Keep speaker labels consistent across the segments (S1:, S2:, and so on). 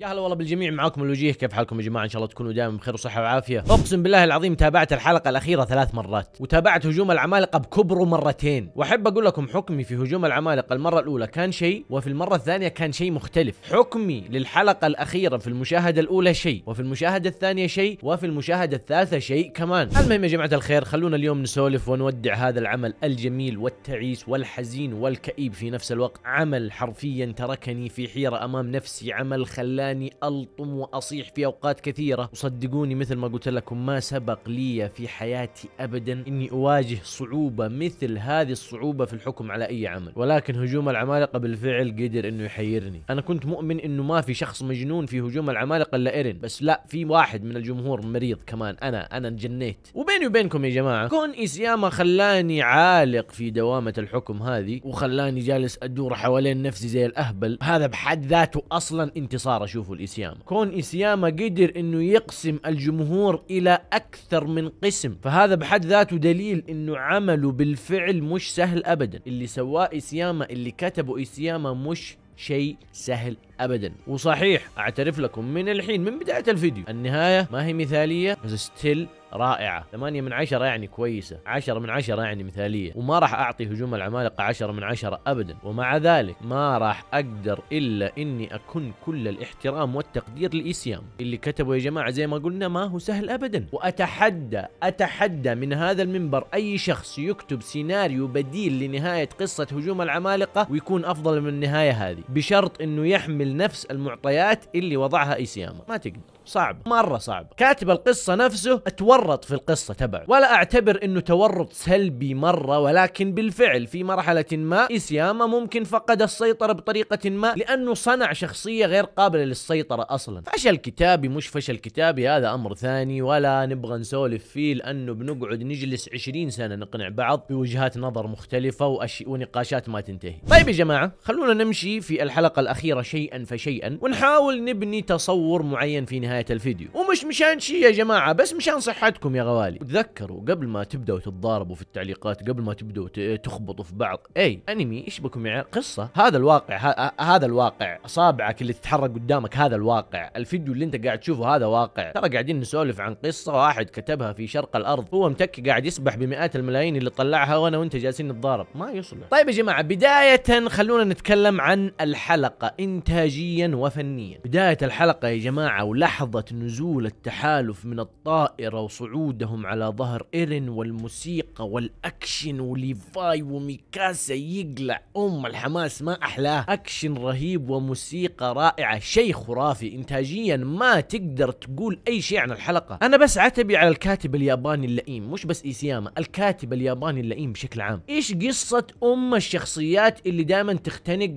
S1: يا هلا والله بالجميع معاكم الوجيه كيف حالكم يا جماعه ان شاء الله تكونوا دائما بخير وصحه وعافيه اقسم بالله العظيم تابعت الحلقه الاخيره ثلاث مرات وتابعت هجوم العمالقه بكبره مرتين واحب اقول لكم حكمي في هجوم العمالقه المره الاولى كان شيء وفي المره الثانيه كان شيء مختلف حكمي للحلقه الاخيره في المشاهده الاولى شيء وفي المشاهده الثانيه شيء وفي المشاهده الثالثه شيء كمان المهم يا جماعه الخير خلونا اليوم نسولف ونودع هذا العمل الجميل والتعيس والحزين والكئيب في نفس الوقت عمل حرفيا تركني في حيره امام نفسي عمل خلاني خلاني ألطم وأصيح في أوقات كثيرة وصدقوني مثل ما قلت لكم ما سبق لي في حياتي أبدا أني أواجه صعوبة مثل هذه الصعوبة في الحكم على أي عمل ولكن هجوم العمالقة بالفعل قدر أنه يحيرني أنا كنت مؤمن أنه ما في شخص مجنون في هجوم العمالقة إلا إيرين بس لا في واحد من الجمهور مريض كمان أنا أنا انجنيت وبيني وبينكم يا جماعة كون إسياما خلاني عالق في دوامة الحكم هذه وخلاني جالس أدور حوالين نفسي زي الأهبل هذا بحد ذاته أصلا انتصار أشوف يشوفوا الإسياما كون إسياما قدر أنه يقسم الجمهور إلى أكثر من قسم فهذا بحد ذاته دليل أنه عمله بالفعل مش سهل أبدا اللي سواه إسياما اللي كتبه إسياما مش شيء سهل ابدا وصحيح اعترف لكم من الحين من بدايه الفيديو النهايه ما هي مثاليه بس ستيل رائعة 8 من 10 يعني كويسة 10 من 10 يعني مثالية وما راح أعطي هجوم العمالقة 10 من 10 أبدا ومع ذلك ما راح أقدر إلا إني أكون كل الاحترام والتقدير لإسيام اللي كتبه يا جماعة زي ما قلنا ما هو سهل أبدا وأتحدى أتحدى من هذا المنبر أي شخص يكتب سيناريو بديل لنهاية قصة هجوم العمالقة ويكون أفضل من النهاية هذه بشرط إنه يحمل نفس المعطيات اللي وضعها إسيام ما تقدر صعب مره صعب كاتب القصه نفسه اتورط في القصه تبعه ولا اعتبر انه تورط سلبي مره ولكن بالفعل في مرحله ما اسياما ممكن فقد السيطره بطريقه ما لانه صنع شخصيه غير قابله للسيطره اصلا فشل كتابي مش فشل كتابي هذا امر ثاني ولا نبغى نسولف فيه لانه بنقعد نجلس 20 سنه نقنع بعض بوجهات نظر مختلفه وأشي ونقاشات ما تنتهي طيب يا جماعه خلونا نمشي في الحلقه الاخيره شيئا فشيئا ونحاول نبني تصور معين في نهايه نهاية الفيديو ومش مشان شي يا جماعة بس مشان صحتكم يا غوالي تذكروا قبل ما تبدأوا تتضاربوا في التعليقات قبل ما تبدأوا تخبطوا في بعض أي أنمي إيش بكم يا قصة هذا الواقع هذا الواقع أصابعك اللي تتحرك قدامك هذا الواقع الفيديو اللي أنت قاعد تشوفه هذا واقع ترى قاعدين نسولف عن قصة واحد كتبها في شرق الأرض هو متكي قاعد يسبح بمئات الملايين اللي طلعها وأنا وأنت جالسين نتضارب ما يصلح طيب يا جماعة بداية خلونا نتكلم عن الحلقة إنتاجيا وفنيا بداية الحلقة يا جماعة ولحظة لحظة نزول التحالف من الطائرة وصعودهم على ظهر إيرين والموسيقى والأكشن وليفاي وميكاسا يقلع أم الحماس ما أحلاه أكشن رهيب وموسيقى رائعة شيء خرافي إنتاجيا ما تقدر تقول أي شيء عن الحلقة أنا بس عتبي على الكاتب الياباني اللئيم مش بس إيسياما الكاتب الياباني اللئيم بشكل عام إيش قصة أم الشخصيات اللي دائما تختنق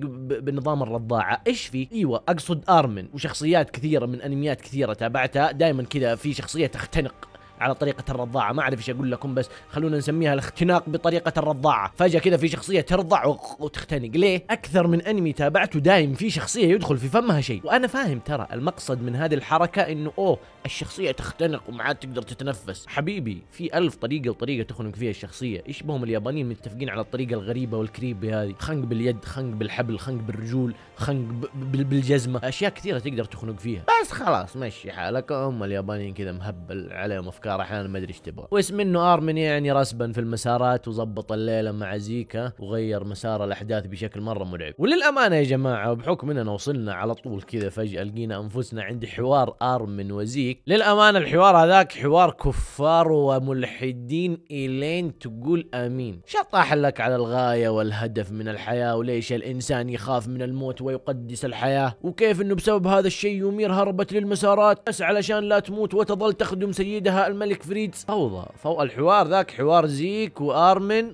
S1: بنظام الرضاعة إيش في؟ إيوه أقصد أرمن وشخصيات كثيرة من أنميات كثيرة كثيره تابعتها دائما كذا في شخصيه تختنق على طريقه الرضاعه ما اعرف ايش اقول لكم بس خلونا نسميها الاختناق بطريقه الرضاعه فجاه كذا في شخصيه ترضع وتختنق ليه اكثر من انمي تابعته دايم في شخصيه يدخل في فمها شيء وانا فاهم ترى المقصد من هذه الحركه انه اوه الشخصيه تختنق وما عاد تقدر تتنفس حبيبي في ألف طريقه وطريقه تخنق فيها الشخصيه ايش بهم اليابانيين متفقين على الطريقه الغريبه والكريبه هذه خنق باليد خنق بالحبل خنق بالرجول خنق بالجزمه اشياء كثيره تقدر تخنق فيها بس خلاص مشي حالك هم اليابانيين كذا مهبل عليهم افكار الافكار احيانا ما ادري ايش تبغى واسم انه ارمن يعني رسبا في المسارات وظبط الليله مع زيكا وغير مسار الاحداث بشكل مره مرعب وللامانه يا جماعه بحكم اننا وصلنا على طول كذا فجاه لقينا انفسنا عند حوار ارمن وزيك للامانه الحوار هذاك حوار كفار وملحدين الين تقول امين شطح لك على الغايه والهدف من الحياه وليش الانسان يخاف من الموت ويقدس الحياه وكيف انه بسبب هذا الشيء يمير هربت للمسارات بس علشان لا تموت وتظل تخدم سيدها الم الملك فريد فوضى فوضى الحوار ذاك حوار زيك وارمن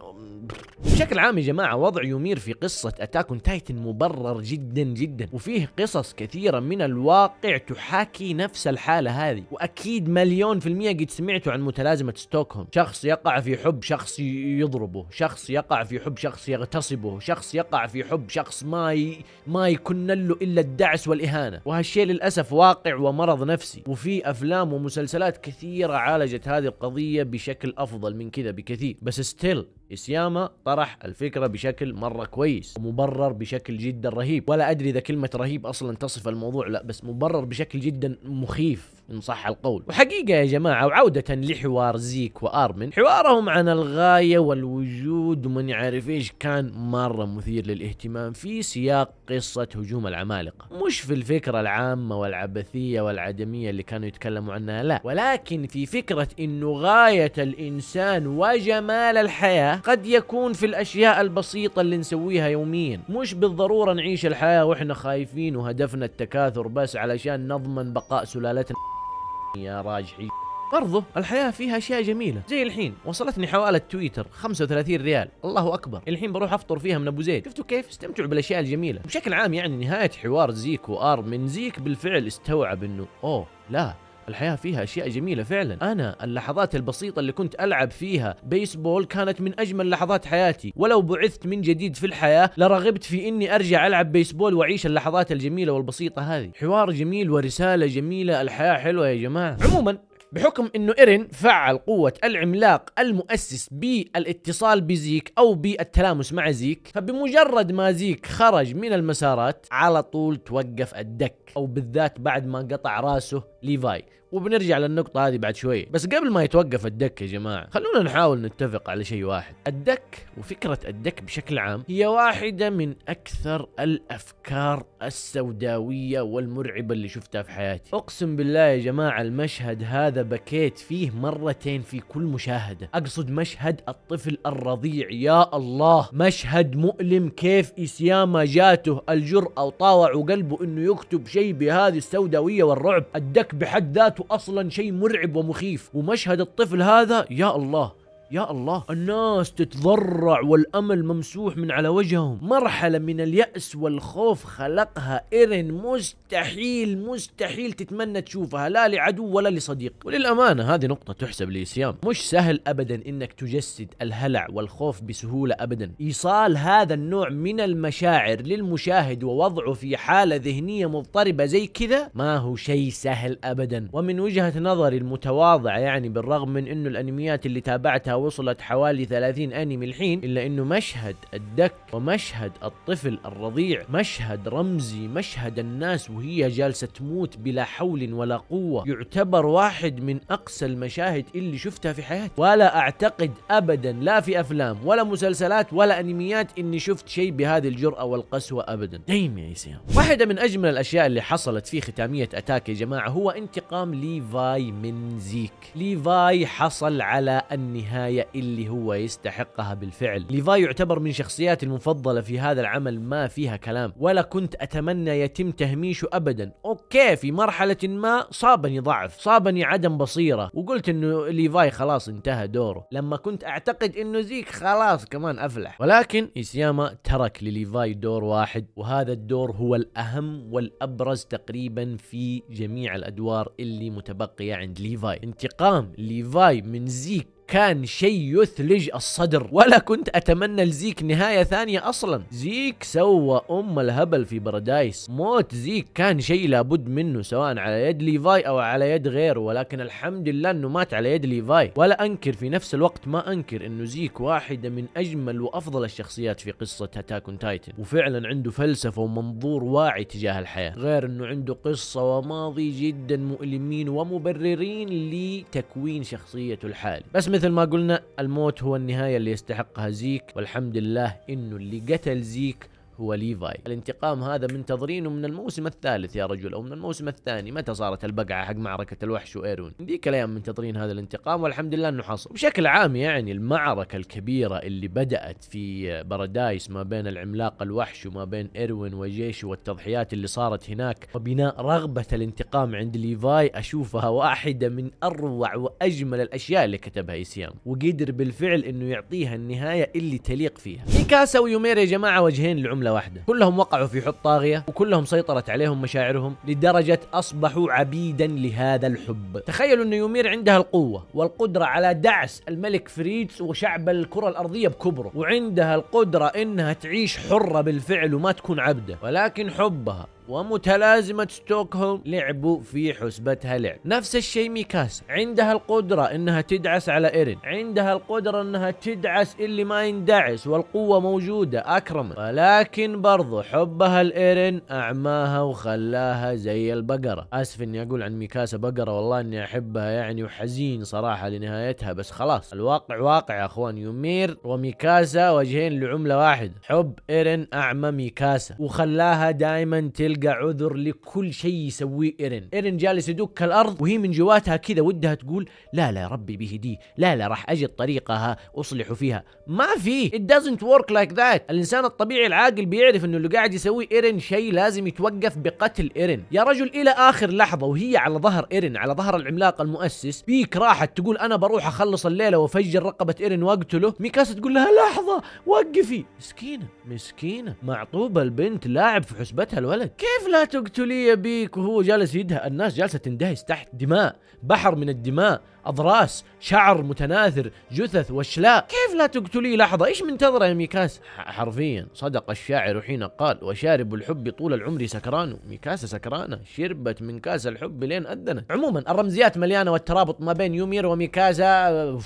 S1: بشكل عام يا جماعة وضع يمير في قصة أتاك اون تايتن مبرر جدا جدا وفيه قصص كثيرة من الواقع تحاكي نفس الحالة هذه وأكيد مليون في المية قد سمعتوا عن متلازمة ستوكهولم شخص يقع في حب شخص يضربه شخص يقع في حب شخص يغتصبه شخص يقع في حب شخص ما ي... ما يكن له إلا الدعس والإهانة وهالشيء للأسف واقع ومرض نفسي وفي أفلام ومسلسلات كثيرة عالجت هذه القضية بشكل أفضل من كذا بكثير بس ستيل اسياما طرح الفكرة بشكل مرة كويس ومبرر بشكل جدا رهيب ولا أدري إذا كلمة رهيب أصلا تصف الموضوع لا بس مبرر بشكل جدا مخيف إن صح القول وحقيقة يا جماعة وعودة لحوار زيك وأرمن حوارهم عن الغاية والوجود ومن يعرف إيش كان مرة مثير للاهتمام في سياق قصة هجوم العمالقة مش في الفكرة العامة والعبثية والعدمية اللي كانوا يتكلموا عنها لا ولكن في فكرة إنه غاية الإنسان وجمال الحياة قد يكون في الأشياء البسيطة اللي نسويها يوميا مش بالضرورة نعيش الحياة وإحنا خايفين وهدفنا التكاثر بس علشان نضمن بقاء سلالتنا يا راجحي برضه الحياة فيها أشياء جميلة زي الحين وصلتني حوالة تويتر 35 ريال الله أكبر الحين بروح أفطر فيها من أبو زيد شفتوا كيف استمتعوا بالأشياء الجميلة بشكل عام يعني نهاية حوار زيك وآر من زيك بالفعل استوعب أنه أوه لا الحياة فيها أشياء جميلة فعلا أنا اللحظات البسيطة اللي كنت ألعب فيها بيسبول كانت من أجمل لحظات حياتي ولو بعثت من جديد في الحياة لرغبت في إني أرجع ألعب بيسبول وأعيش اللحظات الجميلة والبسيطة هذه حوار جميل ورسالة جميلة الحياة حلوة يا جماعة عموما بحكم انه ايرين فعل قوة العملاق المؤسس بالاتصال بزيك او بالتلامس مع زيك فبمجرد ما زيك خرج من المسارات على طول توقف الدك او بالذات بعد ما قطع راسه ليفاي وبنرجع للنقطة هذه بعد شوية بس قبل ما يتوقف الدك يا جماعة خلونا نحاول نتفق على شيء واحد الدك وفكرة الدك بشكل عام هي واحدة من أكثر الأفكار السوداوية والمرعبة اللي شفتها في حياتي أقسم بالله يا جماعة المشهد هذا بكيت فيه مرتين في كل مشاهدة أقصد مشهد الطفل الرضيع يا الله مشهد مؤلم كيف إسياما جاته الجرأة وطاوع قلبه أنه يكتب شيء بهذه السوداوية والرعب الدك بحد ذاته اصلا شيء مرعب ومخيف ومشهد الطفل هذا يا الله يا الله الناس تتضرع والأمل ممسوح من على وجههم مرحلة من اليأس والخوف خلقها ايرين مستحيل مستحيل تتمنى تشوفها لا لعدو ولا لصديق وللأمانة هذه نقطة تحسب لسيام مش سهل أبدا إنك تجسد الهلع والخوف بسهولة أبدا إيصال هذا النوع من المشاعر للمشاهد ووضعه في حالة ذهنية مضطربة زي كذا ما هو شيء سهل أبدا ومن وجهة نظري المتواضعة يعني بالرغم من أنه الأنميات اللي تابعتها وصلت حوالي 30 انمي الحين الا انه مشهد الدك ومشهد الطفل الرضيع مشهد رمزي مشهد الناس وهي جالسه تموت بلا حول ولا قوه يعتبر واحد من اقسى المشاهد اللي شفتها في حياتي ولا اعتقد ابدا لا في افلام ولا مسلسلات ولا انميات اني شفت شيء بهذه الجرأه والقسوه ابدا دايم يا سيام واحده من اجمل الاشياء اللي حصلت في ختاميه اتاك يا جماعه هو انتقام ليفاي من زيك ليفاي حصل على النهايه النهاية اللي هو يستحقها بالفعل ليفاي يعتبر من شخصياتي المفضلة في هذا العمل ما فيها كلام ولا كنت أتمنى يتم تهميشه أبدا أوكي في مرحلة ما صابني ضعف صابني عدم بصيرة وقلت أنه ليفاي خلاص انتهى دوره لما كنت أعتقد أنه زيك خلاص كمان أفلح ولكن إسياما ترك لليفاي دور واحد وهذا الدور هو الأهم والأبرز تقريبا في جميع الأدوار اللي متبقية عند ليفاي انتقام ليفاي من زيك كان شيء يثلج الصدر ولا كنت أتمنى لزيك نهاية ثانية أصلا زيك سوى أم الهبل في بارادايس موت زيك كان شيء لابد منه سواء على يد ليفاي أو على يد غيره ولكن الحمد لله أنه مات على يد ليفاي ولا أنكر في نفس الوقت ما أنكر أنه زيك واحدة من أجمل وأفضل الشخصيات في قصة هتاكون تايتن وفعلا عنده فلسفة ومنظور واعي تجاه الحياة غير أنه عنده قصة وماضي جدا مؤلمين ومبررين لتكوين شخصيته الحالي بس مثل ما قلنا الموت هو النهاية اللي يستحقها زيك والحمد لله انه اللي قتل زيك هو ليفاي الانتقام هذا منتظرينه من الموسم الثالث يا رجل أو من الموسم الثاني متى صارت البقعة حق معركة الوحش وإيرون ذيك الأيام منتظرين هذا الانتقام والحمد لله أنه حصل بشكل عام يعني المعركة الكبيرة اللي بدأت في بارادايس ما بين العملاق الوحش وما بين إيروين وجيشه والتضحيات اللي صارت هناك وبناء رغبة الانتقام عند ليفاي أشوفها واحدة من أروع وأجمل الأشياء اللي كتبها إيسيام وقدر بالفعل أنه يعطيها النهاية اللي تليق فيها ميكاسا ويومير يا جماعة وجهين للعملة حمله واحده كلهم وقعوا في حب طاغيه وكلهم سيطرت عليهم مشاعرهم لدرجه اصبحوا عبيدا لهذا الحب تخيلوا ان يومير عندها القوه والقدره على دعس الملك فريدز وشعب الكره الارضيه بكبره وعندها القدره انها تعيش حره بالفعل وما تكون عبده ولكن حبها ومتلازمة ستوكهولم لعبوا في حسبتها لعب نفس الشيء ميكاسا عندها القدرة انها تدعس على ايرين عندها القدرة انها تدعس اللي ما يندعس والقوة موجودة اكرم ولكن برضو حبها لايرين اعماها وخلاها زي البقرة اسف اني اقول عن ميكاسا بقرة والله اني احبها يعني وحزين صراحة لنهايتها بس خلاص الواقع واقع يا اخوان يومير وميكاسا وجهين لعملة واحدة حب ايرين اعمى ميكاسا وخلاها دايما تلقى يلقى عذر لكل شيء يسويه ايرن ايرن جالس يدك الارض وهي من جواتها كذا ودها تقول لا لا ربي بيهديه لا لا راح اجد طريقها اصلح فيها ما في it doesn't work like that الانسان الطبيعي العاقل بيعرف انه اللي قاعد يسويه ايرن شيء لازم يتوقف بقتل ايرن يا رجل الى اخر لحظه وهي على ظهر ايرن على ظهر العملاق المؤسس بيك راحت تقول انا بروح اخلص الليله وافجر رقبه ايرن واقتله ميكاسا تقول لها لحظه وقفي مسكينه مسكينه معطوبه البنت لاعب في حسبتها الولد كيف لا تقتلي بيك وهو جالس يدهى الناس جالسة تندهش تحت دماء بحر من الدماء أضراس شعر متناثر جثث وشلاء كيف لا تقتلي لحظة إيش منتظرة يا ميكاسا حرفيا صدق الشاعر حين قال وشارب الحب طول العمر سكران ميكاسا سكرانة شربت من كاس الحب لين أذنت عموما الرمزيات مليانة والترابط ما بين يومير وميكاسا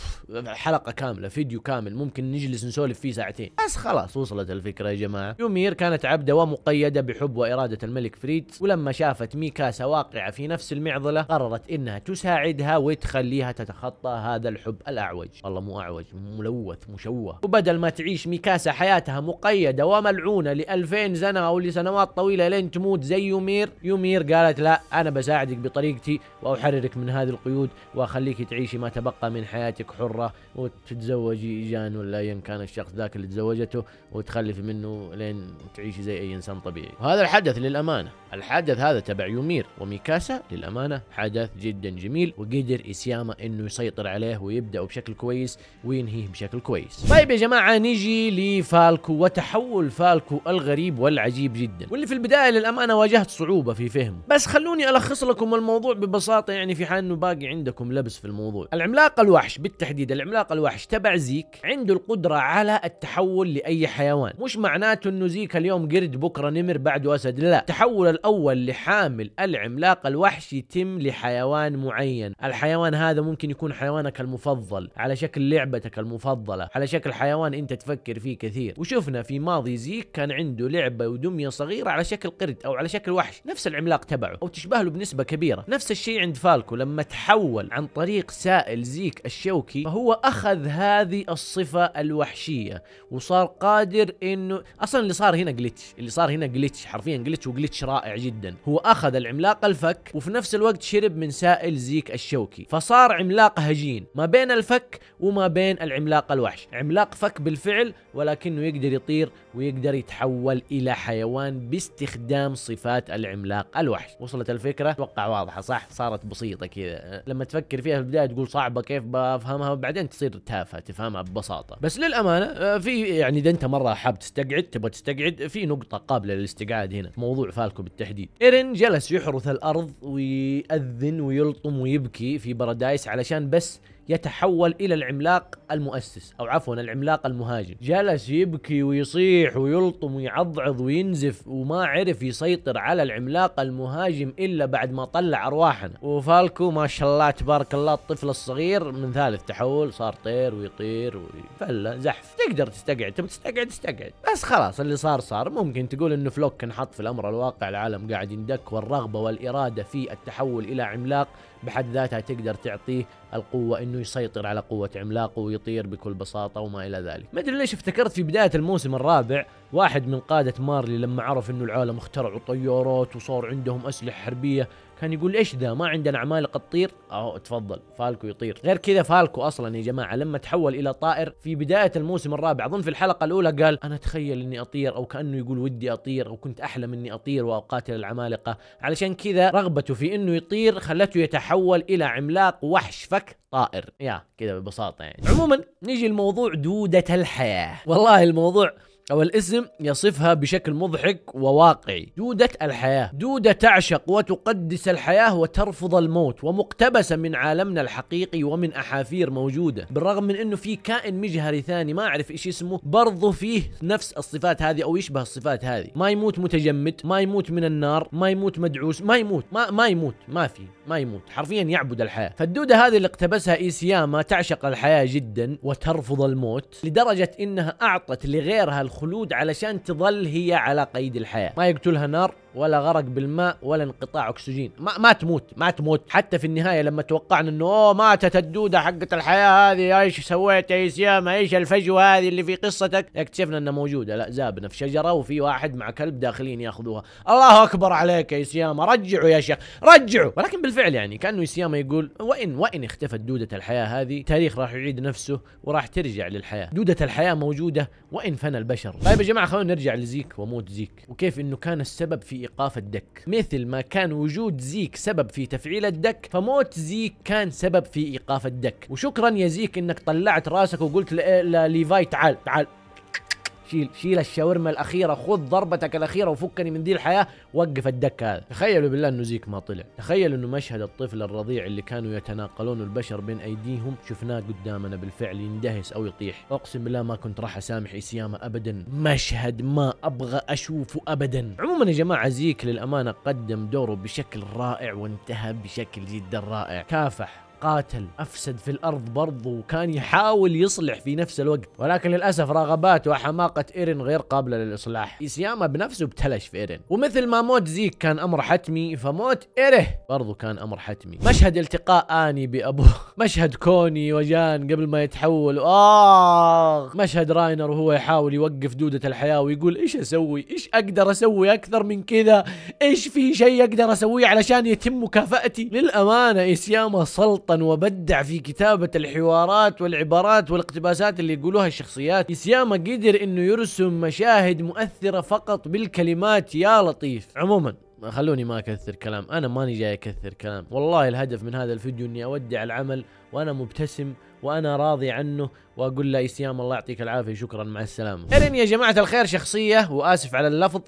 S1: حلقة كاملة فيديو كامل ممكن نجلس نسولف فيه ساعتين بس خلاص وصلت الفكرة يا جماعة يومير كانت عبدة ومقيدة بحب وإرادة الملك فريد ولما شافت ميكاسا واقعة في نفس المعضلة قررت إنها تساعدها وتخليها تتخطى هذا الحب الاعوج والله مو اعوج ملوث مشوه وبدل ما تعيش ميكاسا حياتها مقيده وملعونه ل 2000 سنه او لسنوات طويله لين تموت زي يومير يومير قالت لا انا بساعدك بطريقتي واحررك من هذه القيود واخليك تعيشي ما تبقى من حياتك حره وتتزوجي جان ولا ايا كان الشخص ذاك اللي تزوجته وتخلفي منه لين تعيشي زي اي انسان طبيعي وهذا الحدث للامانه الحدث هذا تبع يومير وميكاسا للامانه حدث جدا جميل وقدر اسياما انه يسيطر عليه ويبدا بشكل كويس وينهيه بشكل كويس طيب يا جماعة نيجي لفالكو وتحول فالكو الغريب والعجيب جدا واللي في البداية للأمانة واجهت صعوبة في فهمه بس خلوني ألخص لكم الموضوع ببساطة يعني في حال انه باقي عندكم لبس في الموضوع العملاق الوحش بالتحديد العملاق الوحش تبع زيك عنده القدرة على التحول لأي حيوان مش معناته انه زيك اليوم قرد بكرة نمر بعده أسد لا التحول الأول لحامل العملاق الوحش يتم لحيوان معين الحيوان هذا ممكن يكون حيوانك المفضل على شكل لعبتك المفضلة على شكل حيوان انت تفكر فيه كثير وشفنا في ماضي زيك كان عنده لعبة ودمية صغيرة على شكل قرد او على شكل وحش نفس العملاق تبعه او تشبه له بنسبة كبيرة نفس الشيء عند فالكو لما تحول عن طريق سائل زيك الشوكي فهو اخذ هذه الصفة الوحشية وصار قادر انه اصلا اللي صار هنا جلتش اللي صار هنا جلتش حرفيا جلتش وجلتش رائع جدا هو اخذ العملاق الفك وفي نفس الوقت شرب من سائل زيك الشوكي فصار صار عملاق هجين ما بين الفك وما بين العملاق الوحش عملاق فك بالفعل ولكنه يقدر يطير ويقدر يتحول إلى حيوان باستخدام صفات العملاق الوحش وصلت الفكرة أتوقع واضحة صح صارت بسيطة كذا لما تفكر فيها في البداية تقول صعبة كيف بفهمها بعدين تصير تافهة تفهمها ببساطة بس للأمانة في يعني إذا أنت مرة حاب تستقعد تبغى تستقعد في نقطة قابلة للاستقعاد هنا موضوع فالكو بالتحديد إيرن جلس يحرث الأرض ويأذن ويلطم ويبكي في بارادايس علشان بس يتحول الى العملاق المؤسس او عفوا العملاق المهاجم جلس يبكي ويصيح ويلطم ويعضعض وينزف وما عرف يسيطر على العملاق المهاجم الا بعد ما طلع ارواحنا وفالكو ما شاء الله تبارك الله الطفل الصغير من ثالث تحول صار طير ويطير وفله زحف تقدر تستقعد تبي تستقعد تستقعد بس خلاص اللي صار صار ممكن تقول انه فلوك انحط في الامر الواقع العالم قاعد يندك والرغبه والاراده في التحول الى عملاق بحد ذاتها تقدر تعطيه القوة انه يسيطر على قوة عملاقه ويطير بكل بساطة وما الى ذلك ما ادري ليش افتكرت في بداية الموسم الرابع واحد من قادة مارلي لما عرف انه العالم اخترعوا طيارات وصار عندهم اسلحة حربية كان يقول ايش ذا ما عندنا عمالقه تطير اهو تفضل فالكو يطير غير كذا فالكو اصلا يا جماعه لما تحول الى طائر في بدايه الموسم الرابع اظن في الحلقه الاولى قال انا اتخيل اني اطير او كانه يقول ودي اطير او كنت احلم اني اطير واقاتل العمالقه علشان كذا رغبته في انه يطير خلته يتحول الى عملاق وحش فك طائر يا كذا ببساطه يعني عموما نيجي لموضوع دوده الحياه والله الموضوع أو الاسم يصفها بشكل مضحك وواقعي دودة الحياة دودة تعشق وتقدس الحياة وترفض الموت ومقتبسة من عالمنا الحقيقي ومن أحافير موجودة بالرغم من أنه في كائن مجهري ثاني ما أعرف إيش اسمه برضه فيه نفس الصفات هذه أو يشبه الصفات هذه ما يموت متجمد ما يموت من النار ما يموت مدعوس ما يموت ما, ما يموت ما في ما يموت حرفيا يعبد الحياة فالدودة هذه اللي اقتبسها إيسياما تعشق الحياة جدا وترفض الموت لدرجة إنها أعطت لغيرها الخلود علشان تظل هي على قيد الحياة ما يقتلها نار ولا غرق بالماء ولا انقطاع اكسجين ما, ما تموت ما تموت حتى في النهايه لما توقعنا انه اوه ماتت الدوده حقة الحياه هذه ايش سويت يا سيامه ايش الفجوه هذه اللي في قصتك اكتشفنا انها موجوده لا زابنا في شجره وفي واحد مع كلب داخلين ياخذوها الله اكبر عليك يا سيامه رجعوا يا شيخ رجعوا ولكن بالفعل يعني كانه سيامه يقول وان وان اختفت دوده الحياه هذه التاريخ راح يعيد نفسه وراح ترجع للحياه دوده الحياه موجوده وان فنى البشر طيب يا جماعه خلونا نرجع لزيك وموت زيك وكيف انه كان السبب في إيقاف الدك مثل ما كان وجود زيك سبب في تفعيل الدك فموت زيك كان سبب في إيقاف الدك وشكرا يا زيك إنك طلعت راسك وقلت لليفاي تعال تعال شيل شيل الشاورما الاخيره خذ ضربتك الاخيره وفكني من دي الحياه وقف الدك هذا تخيلوا بالله انه زيك ما طلع تخيلوا انه مشهد الطفل الرضيع اللي كانوا يتناقلون البشر بين ايديهم شفناه قدامنا بالفعل يندهس او يطيح اقسم بالله ما كنت راح اسامح اسيامه ابدا مشهد ما ابغى اشوفه ابدا عموما يا جماعه زيك للامانه قدم دوره بشكل رائع وانتهى بشكل جدا رائع كافح قاتل أفسد في الأرض برضه وكان يحاول يصلح في نفس الوقت ولكن للأسف رغبات وحماقة إيرين غير قابلة للإصلاح إسياما بنفسه ابتلش في إيرين ومثل ما موت زيك كان أمر حتمي فموت إيره برضه كان أمر حتمي مشهد التقاء آني بأبوه مشهد كوني وجان قبل ما يتحول آخ مشهد راينر وهو يحاول يوقف دودة الحياة ويقول إيش أسوي إيش أقدر أسوي أكثر من كذا إيش في شيء أقدر أسويه علشان يتم مكافأتي للأمانة إسياما سلطة وطن وبدع في كتابة الحوارات والعبارات والاقتباسات اللي يقولوها الشخصيات إسياما قدر انه يرسم مشاهد مؤثرة فقط بالكلمات يا لطيف عموما خلوني ما اكثر كلام انا ماني جاي اكثر كلام والله الهدف من هذا الفيديو اني اودع العمل وانا مبتسم وانا راضي عنه واقول له اسيام الله يعطيك العافيه شكرا مع السلامه ايرين يا جماعه الخير شخصيه واسف على اللفظ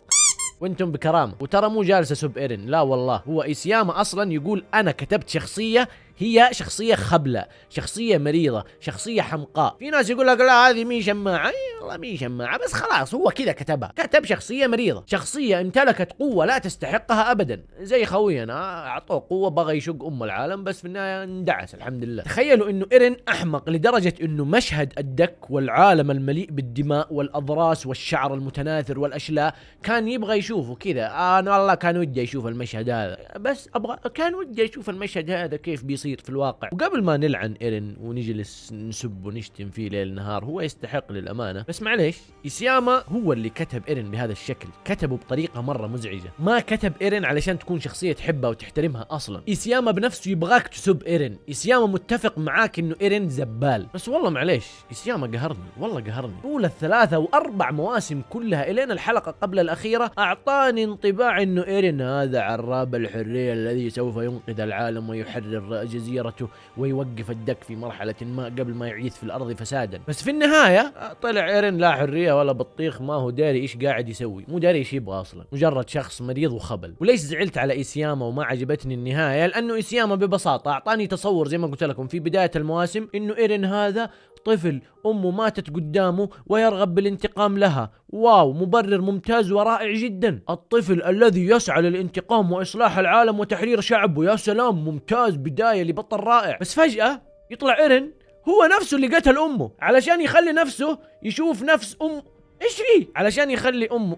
S1: وانتم بكرامه وترى مو جالس اسب ايرين لا والله هو اسيام اصلا يقول انا كتبت شخصيه هي شخصية خبلة شخصية مريضة شخصية حمقاء في ناس يقول لك لا هذه مي شماعة والله مي شماعة بس خلاص هو كذا كتبها كتب شخصية مريضة شخصية امتلكت قوة لا تستحقها أبدا زي خوينا أعطوه قوة بغى يشق أم العالم بس في النهاية اندعس الحمد لله تخيلوا أنه إيرن أحمق لدرجة أنه مشهد الدك والعالم المليء بالدماء والأضراس والشعر المتناثر والأشلاء كان يبغى يشوفه كذا آه، أنا والله كان ودي أشوف المشهد هذا بس أبغى كان ودي أشوف المشهد هذا كيف بيصير يصير في الواقع وقبل ما نلعن ايرن ونجلس نسب ونشتم فيه ليل نهار هو يستحق للامانه بس معليش اسياما هو اللي كتب ايرن بهذا الشكل كتبه بطريقه مره مزعجه ما كتب ايرن علشان تكون شخصيه تحبها وتحترمها اصلا اسياما بنفسه يبغاك تسب ايرن اسياما متفق معاك انه ايرن زبال بس والله معليش اسياما قهرني والله قهرني اولى الثلاثه واربع مواسم كلها الين الحلقه قبل الاخيره اعطاني انطباع انه ايرن هذا عراب الحريه الذي سوف ينقذ العالم ويحرر جزيرته ويوقف الدك في مرحلة ما قبل ما يعيث في الأرض فسادا بس في النهاية آه، طلع إيرين لا حرية ولا بطيخ ما هو داري ايش قاعد يسوي مو داري ايش يبغى اصلا مجرد شخص مريض وخبل وليش زعلت على إسياما وما عجبتني النهاية لانه إسياما ببساطة اعطاني تصور زي ما قلت لكم في بداية المواسم انه إيرين هذا طفل امه ماتت قدامه ويرغب بالانتقام لها واو مبرر ممتاز ورائع جدا الطفل الذي يسعى للانتقام واصلاح العالم وتحرير شعبه يا سلام ممتاز بدايه لبطل رائع بس فجاه يطلع ايرن هو نفسه اللي قتل امه علشان يخلي نفسه يشوف نفس ام ايش فيه علشان يخلي امه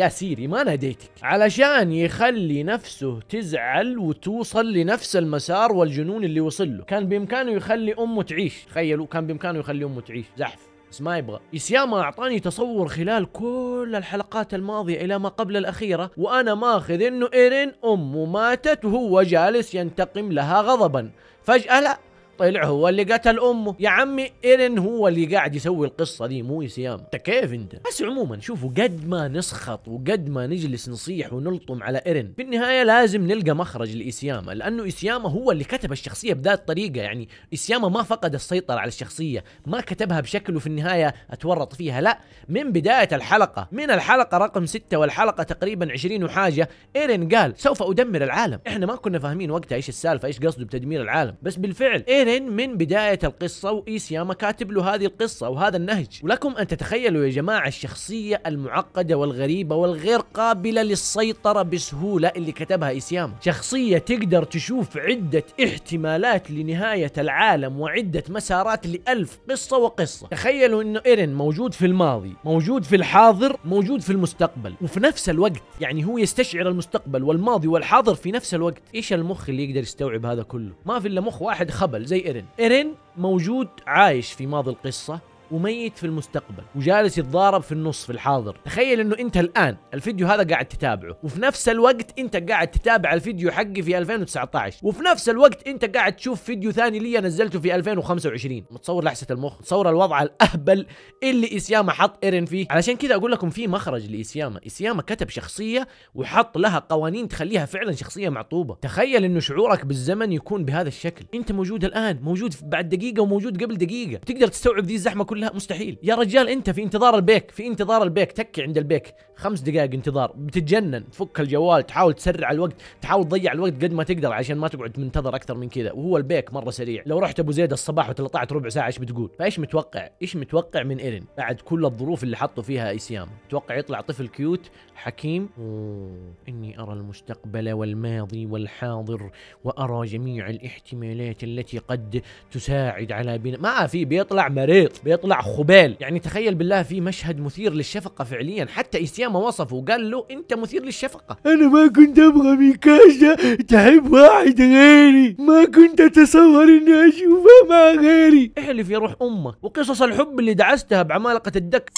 S1: يا سيري ما ناديتك علشان يخلي نفسه تزعل وتوصل لنفس المسار والجنون اللي وصل له كان بامكانه يخلي امه تعيش تخيلوا كان بامكانه يخلي امه تعيش زحف بس ما يبغى إسياما أعطاني تصور خلال كل الحلقات الماضية إلى ما قبل الأخيرة وأنا ماخذ أنه إيرين أمه ماتت وهو جالس ينتقم لها غضبا فجأة لا طلع هو اللي قتل امه يا عمي ايرن هو اللي قاعد يسوي القصه دي مو سيام انت كيف انت بس عموما شوفوا قد ما نسخط وقد ما نجلس نصيح ونلطم على ايرن في النهايه لازم نلقى مخرج لاسيام لانه اسيام هو اللي كتب الشخصيه بذات الطريقه يعني اسيام ما فقد السيطره على الشخصيه ما كتبها بشكل وفي النهايه اتورط فيها لا من بدايه الحلقه من الحلقه رقم 6 والحلقه تقريبا 20 وحاجه ايرن قال سوف ادمر العالم احنا ما كنا فاهمين وقتها ايش السالفه ايش قصده بتدمير العالم بس بالفعل ايرن مقتنن من بداية القصة وإيسياما كاتب له هذه القصة وهذا النهج ولكم أن تتخيلوا يا جماعة الشخصية المعقدة والغريبة والغير قابلة للسيطرة بسهولة اللي كتبها إيسياما شخصية تقدر تشوف عدة احتمالات لنهاية العالم وعدة مسارات لألف قصة وقصة تخيلوا أنه إيرن موجود في الماضي موجود في الحاضر موجود في المستقبل وفي نفس الوقت يعني هو يستشعر المستقبل والماضي والحاضر في نفس الوقت ايش المخ اللي يقدر يستوعب هذا كله ما في الا مخ واحد خبل زي زي ايرين ايرين موجود عايش في ماضي القصة وميت في المستقبل وجالس يتضارب في النص في الحاضر تخيل انه انت الان الفيديو هذا قاعد تتابعه وفي نفس الوقت انت قاعد تتابع الفيديو حقي في 2019 وفي نفس الوقت انت قاعد تشوف فيديو ثاني لي نزلته في 2025 متصور لحسه المخ متصور الوضع الاهبل اللي اسياما حط ايرن فيه علشان كذا اقول لكم في مخرج لاسياما اسياما كتب شخصيه وحط لها قوانين تخليها فعلا شخصيه معطوبه تخيل انه شعورك بالزمن يكون بهذا الشكل انت موجود الان موجود بعد دقيقه وموجود قبل دقيقه تقدر تستوعب ذي الزحمه كلها لا مستحيل يا رجال انت في انتظار البيك في انتظار البيك تكي عند البيك خمس دقائق انتظار بتتجنن تفك الجوال تحاول تسرع الوقت تحاول تضيع الوقت قد ما تقدر عشان ما تقعد منتظر اكثر من كذا وهو البيك مره سريع لو رحت ابو زيد الصباح وتلطعت ربع ساعه ايش بتقول فايش متوقع ايش متوقع من ايرن بعد كل الظروف اللي حطوا فيها ايسيام متوقع يطلع طفل كيوت حكيم أوه. اني ارى المستقبل والماضي والحاضر وارى جميع الاحتمالات التي قد تساعد على بناء ما في بيطلع مريض بيطلع يطلع خبال يعني تخيل بالله في مشهد مثير للشفقة فعليا حتى إيسياما وصفه وقال له أنت مثير للشفقة أنا ما كنت أبغى ميكاشا تحب واحد غيري ما كنت أتصور إني أشوفها مع غيري احلف يا روح أمك وقصص الحب اللي دعستها بعمالقة الدك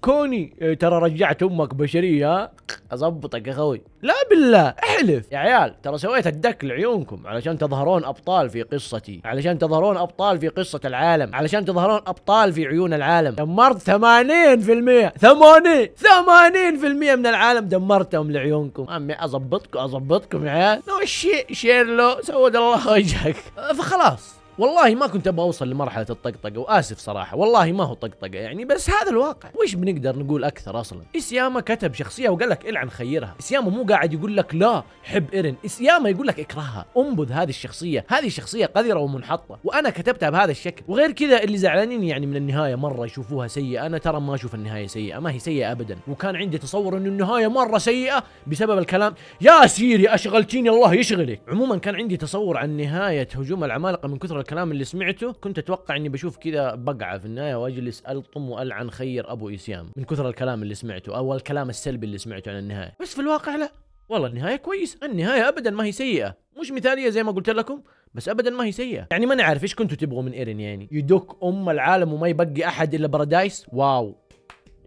S1: كوني آه، ترى رجعت امك بشريه اضبطك يا خوي لا بالله احلف يا عيال ترى سويت الدك لعيونكم علشان تظهرون ابطال في قصتي علشان تظهرون ابطال في قصه العالم علشان تظهرون ابطال في عيون العالم دمرت 80% 80 80% من العالم دمرتهم لعيونكم عمي اضبطكم اضبطكم يا عيال نو شيء شيرلو سود الله وجهك آه، فخلاص والله ما كنت ابغى اوصل لمرحله الطقطقه واسف صراحه والله ما هو طقطقه يعني بس هذا الواقع وش بنقدر نقول اكثر اصلا اسياما كتب شخصيه وقال لك العن خيرها اسياما مو قاعد يقول لك لا حب ايرن اسياما يقول لك اكرهها انبذ هذه الشخصيه هذه شخصيه قذره ومنحطه وانا كتبتها بهذا الشكل وغير كذا اللي زعلانين يعني من النهايه مره يشوفوها سيئه انا ترى ما اشوف النهايه سيئه ما هي سيئه ابدا وكان عندي تصور انه النهايه مره سيئه بسبب الكلام يا سيري اشغلتيني الله يشغلك عموما كان عندي تصور عن نهايه هجوم العمالقه من كثر الكلام اللي سمعته كنت اتوقع اني بشوف كذا بقعه في النهايه واجلس الطم والعن خير ابو اسيام من كثر الكلام اللي سمعته او الكلام السلبي اللي سمعته عن النهايه بس في الواقع لا والله النهايه كويس النهايه ابدا ما هي سيئه مش مثاليه زي ما قلت لكم بس ابدا ما هي سيئه يعني ما نعرف ايش كنتوا تبغوا من ايرين يعني يدك ام العالم وما يبقي احد الا بارادايس واو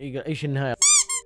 S1: ايش النهايه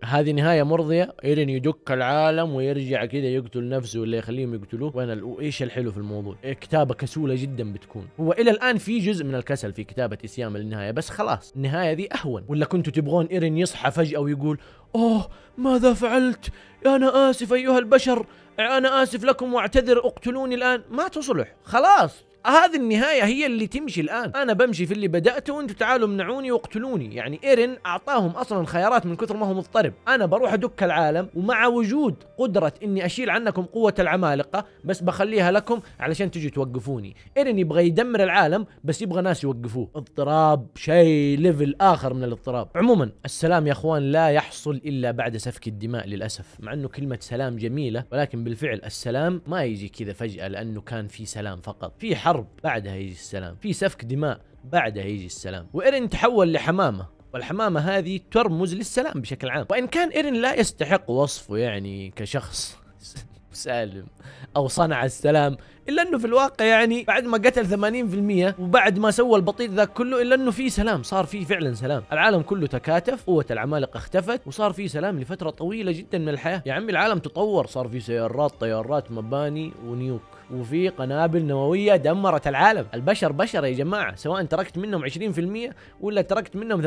S1: هذه نهايه مرضيه ايرين يدك العالم ويرجع كذا يقتل نفسه ولا يخليهم يقتلوه وانا وايش الحلو في الموضوع كتابه كسوله جدا بتكون هو الى الان في جزء من الكسل في كتابه اسيام للنهايه بس خلاص النهايه ذي اهون ولا كنتوا تبغون ايرين يصحى فجاه ويقول اوه ماذا فعلت انا اسف ايها البشر انا اسف لكم واعتذر اقتلوني الان ما تصلح خلاص هذه النهايه هي اللي تمشي الان انا بمشي في اللي بداته وانتم تعالوا امنعوني واقتلوني يعني ايرن اعطاهم اصلا خيارات من كثر ما هو مضطرب انا بروح ادك العالم ومع وجود قدره اني اشيل عنكم قوه العمالقه بس بخليها لكم علشان تجوا توقفوني ايرن يبغى يدمر العالم بس يبغى ناس يوقفوه اضطراب شيء ليفل اخر من الاضطراب عموما السلام يا اخوان لا يحصل الا بعد سفك الدماء للاسف مع انه كلمه سلام جميله ولكن بالفعل السلام ما يجي كذا فجاه لانه كان في سلام فقط في حرب حرب بعدها يجي السلام في سفك دماء بعدها يجي السلام وإيرين تحول لحمامة والحمامة هذه ترمز للسلام بشكل عام وإن كان إيرين لا يستحق وصفه يعني كشخص سالم أو صنع السلام الا انه في الواقع يعني بعد ما قتل 80% وبعد ما سوى البطيء ذاك كله الا انه في سلام صار في فعلا سلام العالم كله تكاتف قوه العمالقه اختفت وصار في سلام لفتره طويله جدا من الحياه يا عمي العالم تطور صار في سيارات طيارات مباني ونيوك وفي قنابل نوويه دمرت العالم البشر بشر يا جماعه سواء تركت منهم 20% ولا تركت منهم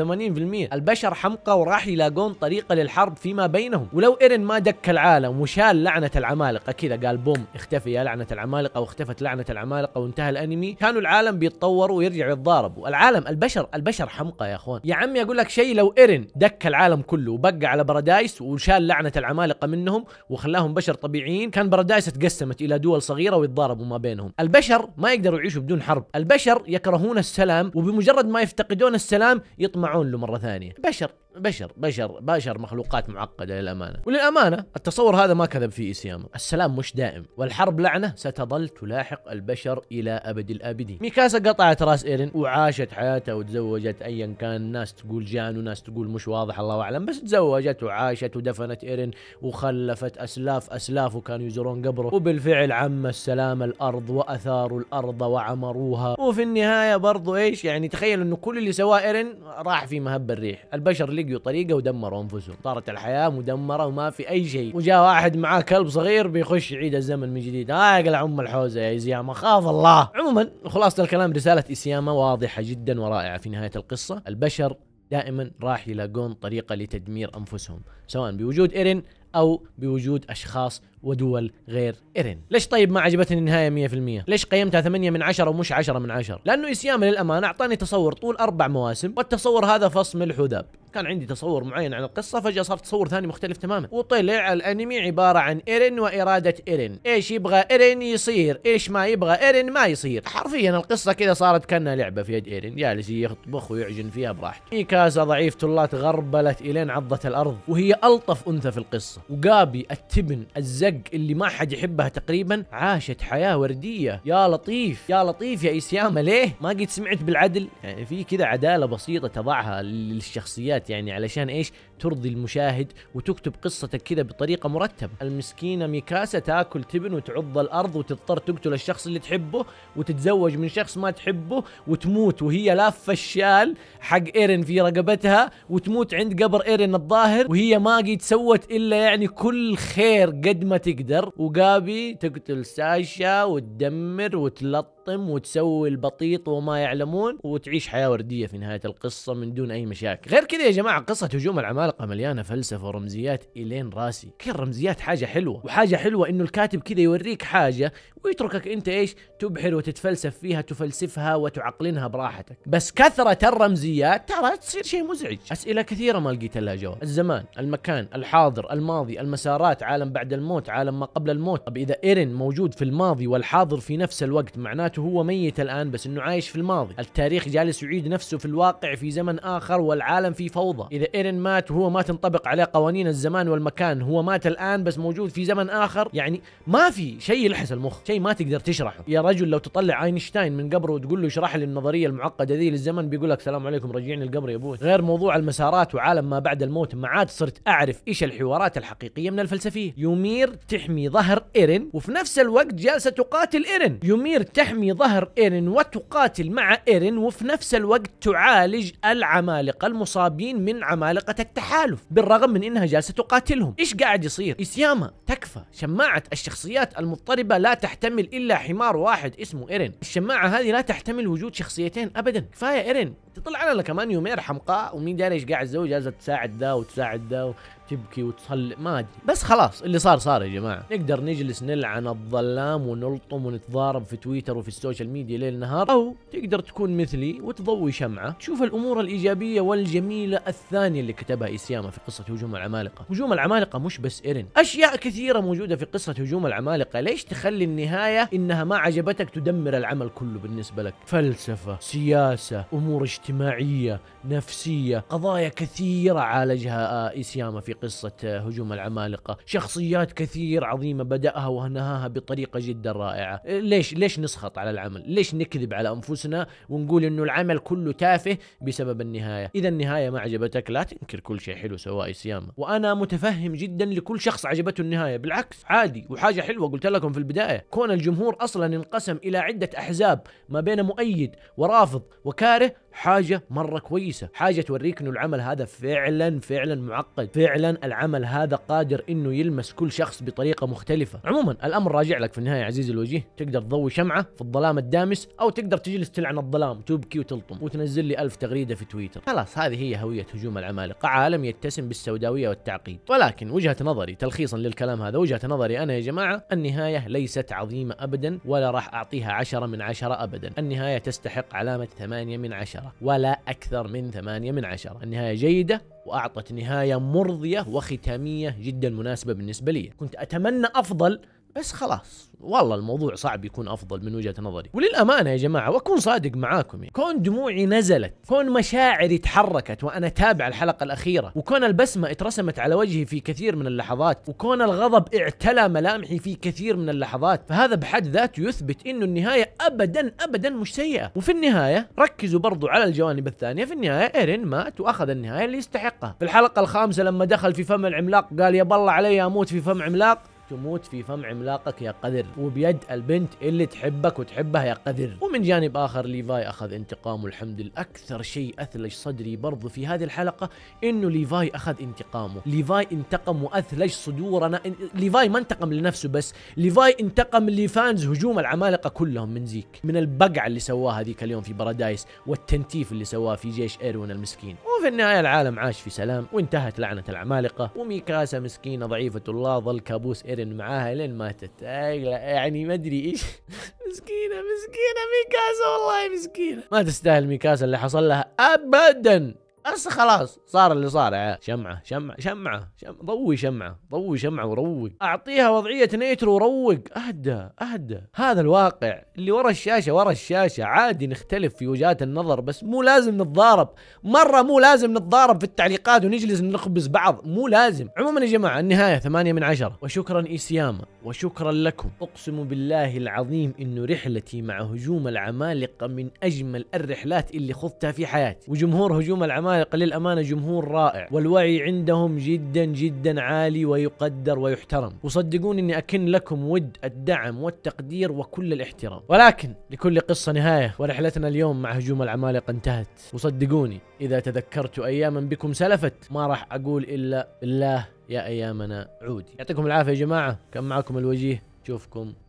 S1: 80% البشر حمقى وراح يلاقون طريقه للحرب فيما بينهم ولو ايرن ما دك العالم وشال لعنه العمالقه كذا قال بوم اختفي يا لعنه العمالقه واختفت لعنه العمالقه وانتهى الانمي كانوا العالم بيتطوروا ويرجعوا يتضاربوا العالم البشر البشر حمقى يا اخوان يا عمي اقول لك شيء لو ايرن دك العالم كله وبقى على بارادايس وشال لعنه العمالقه منهم وخلاهم بشر طبيعيين كان بارادايس اتقسمت الى دول صغيره ويتضاربوا ما بينهم البشر ما يقدروا يعيشوا بدون حرب البشر يكرهون السلام وبمجرد ما يفتقدون السلام يطمعون له مره ثانيه بشر بشر بشر بشر مخلوقات معقده للامانه وللامانه التصور هذا ما كذب فيه اسياما السلام مش دائم والحرب لعنه ستظل تلاحق البشر الى ابد الابدين ميكاسا قطعت راس ايرين وعاشت حياتها وتزوجت ايا كان ناس تقول جان وناس تقول مش واضح الله اعلم بس تزوجت وعاشت ودفنت ايرين وخلفت اسلاف اسلاف وكانوا يزورون قبره وبالفعل عم السلام الارض واثاروا الارض وعمروها وفي النهايه برضو ايش يعني تخيل انه كل اللي سواه ايرين راح في مهب الريح البشر اللي لقوا طريقه ودمروا انفسهم صارت الحياه مدمره وما في اي شيء وجاء واحد معاه كلب صغير بيخش يعيد الزمن من جديد اه يقلع ام الحوزه يا زياما خاف الله عموما خلاصه الكلام رساله اسياما واضحه جدا ورائعه في نهايه القصه البشر دائما راح يلاقون طريقه لتدمير انفسهم سواء بوجود ايرين او بوجود اشخاص ودول غير ايرين ليش طيب ما عجبتني النهاية 100% ليش قيمتها 8 من 10 ومش 10 من 10 لأنه إسيام للأمانة أعطاني تصور طول أربع مواسم والتصور هذا فص ملح وذاب كان عندي تصور معين عن القصه فجاه صار تصور ثاني مختلف تماما وطلع الانمي عباره عن ايرين واراده ايرين ايش يبغى ايرين يصير ايش ما يبغى ايرين ما يصير حرفيا القصه كذا صارت كانها لعبه في يد ايرين جالس يطبخ ويعجن فيها براحته ميكاسا ضعيفة الله تغربلت الين عضت الارض وهي الطف انثى في القصه وجابي التبن الزي الدق اللي ما حد يحبها تقريبا عاشت حياه ورديه يا لطيف يا لطيف يا اسيامه ليه ما قد سمعت بالعدل يعني في كذا عداله بسيطه تضعها للشخصيات يعني علشان ايش ترضي المشاهد وتكتب قصتك كذا بطريقه مرتبه المسكينه ميكاسا تاكل تبن وتعض الارض وتضطر تقتل الشخص اللي تحبه وتتزوج من شخص ما تحبه وتموت وهي لافه الشال حق ايرين في رقبتها وتموت عند قبر ايرين الظاهر وهي ما قد سوت الا يعني كل خير قد ما تقدر وقابي تقتل ساشا وتدمر وتلط تحطم وتسوي البطيط وما يعلمون وتعيش حياه ورديه في نهايه القصه من دون اي مشاكل غير كذا يا جماعه قصه هجوم العمالقه مليانه فلسفه ورمزيات الين راسي كل الرمزيات حاجه حلوه وحاجه حلوه انه الكاتب كذا يوريك حاجه ويتركك انت ايش تبحر وتتفلسف فيها تفلسفها وتعقلنها براحتك بس كثره الرمزيات ترى تصير شيء مزعج اسئله كثيره ما لقيت لها جواب الزمان المكان الحاضر الماضي المسارات عالم بعد الموت عالم ما قبل الموت طب اذا ايرن موجود في الماضي والحاضر في نفس الوقت معناته حياته هو ميت الآن بس أنه عايش في الماضي التاريخ جالس يعيد نفسه في الواقع في زمن آخر والعالم في فوضى إذا إيرن مات وهو ما تنطبق عليه قوانين الزمان والمكان هو مات الآن بس موجود في زمن آخر يعني ما في شيء يلحس المخ شيء ما تقدر تشرحه يا رجل لو تطلع اينشتاين من قبره وتقول له اشرح لي النظريه المعقده ذي للزمن بيقول لك السلام عليكم رجعني القبر يا ابوي غير موضوع المسارات وعالم ما بعد الموت ما عاد صرت اعرف ايش الحوارات الحقيقيه من الفلسفيه يومير تحمي ظهر ايرن وفي نفس الوقت جالسه تقاتل ايرن يومير تحمي تحمي ظهر ايرين وتقاتل مع ايرين وفي نفس الوقت تعالج العمالقه المصابين من عمالقه التحالف بالرغم من انها جالسه تقاتلهم ايش قاعد يصير اسياما تكفى شماعه الشخصيات المضطربه لا تحتمل الا حمار واحد اسمه ايرين الشماعه هذه لا تحتمل وجود شخصيتين ابدا كفايه ايرين تطلع لنا كمان يومير حمقاء ومين داري ايش قاعد تسوي جالسه تساعد ذا وتساعد ذا تبكي وتصلي ما ادري بس خلاص اللي صار صار يا جماعه نقدر نجلس نلعن الظلام ونلطم ونتضارب في تويتر وفي السوشيال ميديا ليل نهار او تقدر تكون مثلي وتضوي شمعه تشوف الامور الايجابيه والجميله الثانيه اللي كتبها اسياما في قصه هجوم العمالقه هجوم العمالقه مش بس ايرين اشياء كثيره موجوده في قصه هجوم العمالقه ليش تخلي النهايه انها ما عجبتك تدمر العمل كله بالنسبه لك فلسفه سياسه امور اجتماعيه نفسية قضايا كثيرة عالجها إسياما آه، في قصة آه، هجوم العمالقة شخصيات كثير عظيمة بدأها وهنهاها بطريقة جدا رائعة آه، ليش ليش نسخط على العمل ليش نكذب على أنفسنا ونقول أنه العمل كله تافه بسبب النهاية إذا النهاية ما عجبتك لا تنكر كل شيء حلو سواه إسياما وأنا متفهم جدا لكل شخص عجبته النهاية بالعكس عادي وحاجة حلوة قلت لكم في البداية كون الجمهور أصلا انقسم إلى عدة أحزاب ما بين مؤيد ورافض وكاره حاجه مره كويسه حاجه توريك انه العمل هذا فعلا فعلا معقد فعلا العمل هذا قادر انه يلمس كل شخص بطريقه مختلفه عموما الامر راجع لك في النهايه عزيزي الوجيه تقدر تضوي شمعه في الظلام الدامس او تقدر تجلس تلعن الظلام تبكي وتلطم وتنزل لي ألف تغريده في تويتر خلاص هذه هي هويه هجوم العمالقه عالم يتسم بالسوداويه والتعقيد ولكن وجهه نظري تلخيصا للكلام هذا وجهه نظري انا يا جماعه النهايه ليست عظيمه ابدا ولا راح اعطيها عشرة من عشرة ابدا النهايه تستحق علامه ثمانية من عشرة عشرة ولا أكثر من ثمانية من عشرة النهاية جيدة وأعطت نهاية مرضية وختامية جدا مناسبة بالنسبة لي كنت أتمنى أفضل بس خلاص والله الموضوع صعب يكون افضل من وجهه نظري وللامانه يا جماعه واكون صادق معاكم يعني كون دموعي نزلت كون مشاعري تحركت وانا تابع الحلقه الاخيره وكون البسمه اترسمت على وجهي في كثير من اللحظات وكون الغضب اعتلى ملامحي في كثير من اللحظات فهذا بحد ذاته يثبت انه النهايه ابدا ابدا مش سيئه وفي النهايه ركزوا برضو على الجوانب الثانيه في النهايه ايرين مات واخذ النهايه اللي يستحقها في الحلقه الخامسه لما دخل في فم العملاق قال يا بالله علي اموت في فم عملاق تموت في فم عملاقك يا قذر وبيد البنت اللي تحبك وتحبها يا قذر ومن جانب آخر ليفاي أخذ انتقامه الحمد الأكثر شيء أثلج صدري برضو في هذه الحلقة إنه ليفاي أخذ انتقامه ليفاي انتقم وأثلج صدورنا ليفاي ما انتقم لنفسه بس ليفاي انتقم لفانز هجوم العمالقة كلهم من زيك من البقعة اللي سواها ذيك اليوم في بارادايس والتنتيف اللي سواه في جيش ايرون المسكين وفي النهاية العالم عاش في سلام وانتهت لعنة العمالقة وميكاسا مسكينة ضعيفة الله ظل كابوس إيروين ايرن معاها لين ماتت يعني ما ادري ايش مسكينه مسكينه ميكاسا والله مسكينه ما تستاهل ميكاسا اللي حصل لها ابدا بس خلاص صار اللي صار يا شمعه شمعه شمعه شم... ضوي شمعه ضوي شمعه وروق اعطيها وضعيه نيترو وروق اهدى اهدى هذا الواقع اللي ورا الشاشه ورا الشاشه عادي نختلف في وجهات النظر بس مو لازم نتضارب مره مو لازم نتضارب في التعليقات ونجلس نخبز بعض مو لازم عموما يا جماعه النهايه ثمانية من عشرة وشكرا اسياما وشكرا لكم اقسم بالله العظيم انه رحلتي مع هجوم العمالقه من اجمل الرحلات اللي خضتها في حياتي وجمهور هجوم العمالقه العمالقه للأمانة جمهور رائع والوعي عندهم جدا جدا عالي ويقدر ويحترم وصدقوني أني أكن لكم ود الدعم والتقدير وكل الاحترام ولكن لكل قصة نهاية ورحلتنا اليوم مع هجوم العمالقة انتهت وصدقوني إذا تذكرت أياما بكم سلفت ما راح أقول إلا الله يا أيامنا عودي يعطيكم العافية يا جماعة كان معكم الوجيه أشوفكم